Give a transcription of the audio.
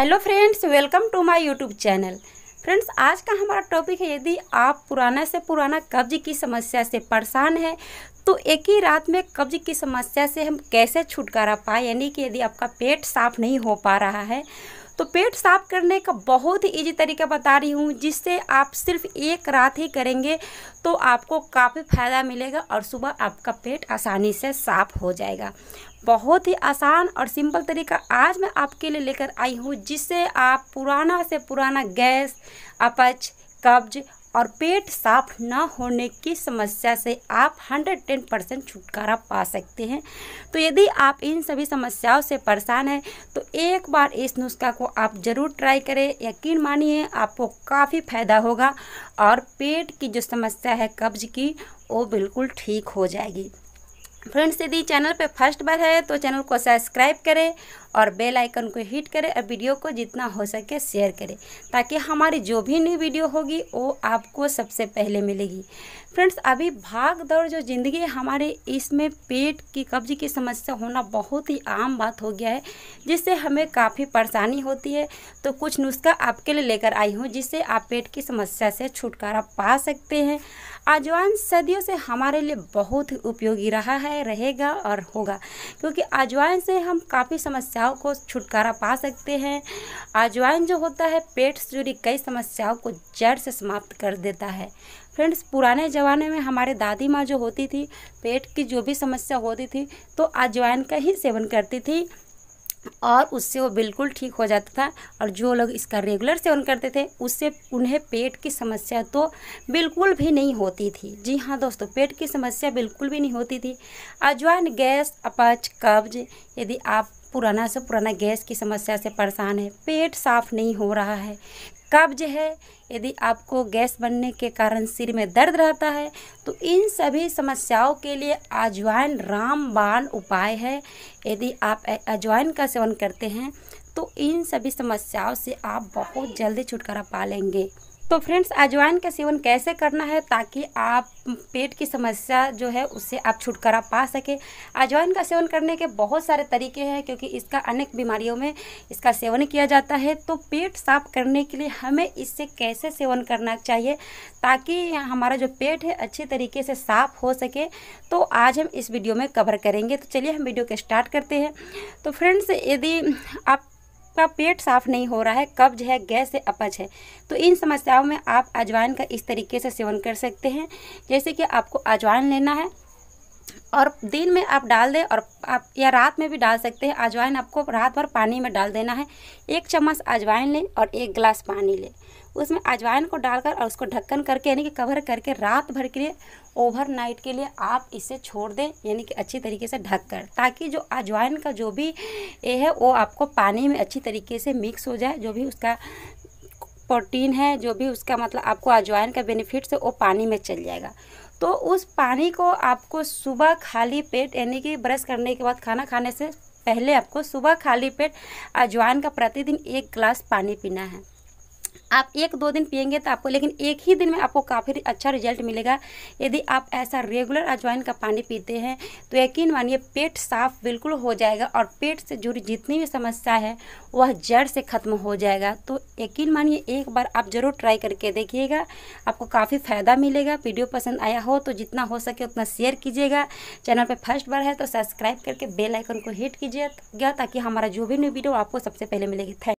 hello friends welcome to my YouTube channel friends आज का हमारा टॉपिक है यदि आप पुराना से पुराना कब्ज की समस्या से परेशान हैं तो एक ही रात में कब्ज की समस्या से हम कैसे छुटकारा पाए यानी कि यदि आपका पेट साफ नहीं हो पा रहा है तो पेट साफ करने का बहुत ही ईजी तरीका बता रही हूँ जिससे आप सिर्फ एक रात ही करेंगे तो आपको काफ़ी फ़ायदा मिलेगा और सुबह आपका पेट आसानी से साफ हो जाएगा बहुत ही आसान और सिंपल तरीका आज मैं आपके लिए लेकर आई हूँ जिससे आप पुराना से पुराना गैस अपच कब्ज और पेट साफ ना होने की समस्या से आप 110 परसेंट छुटकारा पा सकते हैं तो यदि आप इन सभी समस्याओं से परेशान हैं तो एक बार इस नुस्खा को आप ज़रूर ट्राई करें यकीन मानिए आपको काफ़ी फ़ायदा होगा और पेट की जो समस्या है कब्ज की वो बिल्कुल ठीक हो जाएगी फ्रेंड्स यदि चैनल पर फर्स्ट बार है तो चैनल को सब्सक्राइब करें और बेल आइकन को हिट करें और वीडियो को जितना हो सके शेयर करें ताकि हमारी जो भी नई वीडियो होगी वो आपको सबसे पहले मिलेगी फ्रेंड्स अभी भाग दौड़ जो ज़िंदगी हमारे इसमें पेट की कब्ज की समस्या होना बहुत ही आम बात हो गया है जिससे हमें काफ़ी परेशानी होती है तो कुछ नुस्खा आपके लिए लेकर आई हूँ जिससे आप पेट की समस्या से छुटकारा पा सकते हैं अजवाइन सदियों से हमारे लिए बहुत ही उपयोगी रहा है रहेगा और होगा क्योंकि अजवाइन से हम काफ़ी समस्या समस्याओं को छुटकारा पा सकते हैं अजवाइन जो होता है पेट से जुड़ी कई समस्याओं को जड़ से समाप्त कर देता है फ्रेंड्स पुराने ज़माने में हमारे दादी माँ जो होती थी पेट की जो भी समस्या होती थी तो अजवाइन का ही सेवन करती थी और उससे वो बिल्कुल ठीक हो जाता था और जो लोग इसका रेगुलर सेवन करते थे उससे उन्हें पेट की समस्या तो बिल्कुल भी नहीं होती थी जी हाँ दोस्तों पेट की समस्या बिल्कुल भी नहीं होती थी अजवाइन गैस अपच कब्ज यदि आप पुराना से पुराना गैस की समस्या से परेशान है पेट साफ नहीं हो रहा है कब्ज है यदि आपको गैस बनने के कारण सिर में दर्द रहता है तो इन सभी समस्याओं के लिए अजवाइन रामबाण उपाय है यदि आप अजवाइन का सेवन करते हैं तो इन सभी समस्याओं से आप बहुत जल्दी छुटकारा पा लेंगे तो फ्रेंड्स अजवाइन का सेवन कैसे करना है ताकि आप पेट की समस्या जो है उससे आप छुटकारा पा सके अजवाइन का सेवन करने के बहुत सारे तरीके हैं क्योंकि इसका अनेक बीमारियों में इसका सेवन किया जाता है तो पेट साफ करने के लिए हमें इससे कैसे सेवन करना चाहिए ताकि हमारा जो पेट है अच्छे तरीके से साफ हो सके तो आज हम इस वीडियो में कवर करेंगे तो चलिए हम वीडियो को स्टार्ट करते हैं तो फ्रेंड्स यदि आप आपका पेट साफ नहीं हो रहा है कब्ज है गैस है अपच है तो इन समस्याओं में आप अजवाइन का इस तरीके से सेवन कर सकते हैं जैसे कि आपको अजवाइन लेना है और दिन में आप डाल दें और आप या रात में भी डाल सकते हैं अजवाइन आपको रात भर पानी में डाल देना है एक चम्मच अजवाइन लें और एक गिलास पानी लें उसमें अजवाइन को डालकर और उसको ढक्कन करके यानी कि कवर करके रात भर के लिए ओवरनाइट के लिए आप इसे छोड़ दें यानी कि अच्छी तरीके से ढक कर ताकि जो अजवाइन का जो भी ये है वो आपको पानी में अच्छी तरीके से मिक्स हो जाए जो भी उसका प्रोटीन है जो भी उसका मतलब आपको अजवाइन का बेनिफिट्स है वो पानी में चल जाएगा तो उस पानी को आपको सुबह खाली पेट यानी कि ब्रश करने के बाद खाना खाने से पहले आपको सुबह खाली पेट अजवाइन का प्रतिदिन एक गिलास पानी पीना है आप एक दो दिन पियेंगे तो आपको लेकिन एक ही दिन में आपको काफ़ी अच्छा रिजल्ट मिलेगा यदि आप ऐसा रेगुलर अजवाइन का पानी पीते हैं तो यकीन मानिए पेट साफ बिल्कुल हो जाएगा और पेट से जुड़ी जितनी भी समस्या है वह जड़ से ख़त्म हो जाएगा तो यकीन मानिए एक बार आप ज़रूर ट्राई करके देखिएगा आपको काफ़ी फ़ायदा मिलेगा वीडियो पसंद आया हो तो जितना हो सके उतना शेयर कीजिएगा चैनल पर फर्स्ट बार है तो सब्सक्राइब करके बेलाइकन को हिट कीजिएगा ताकि हमारा जो भी न्यू वीडियो आपको सबसे पहले मिलेगी थैंक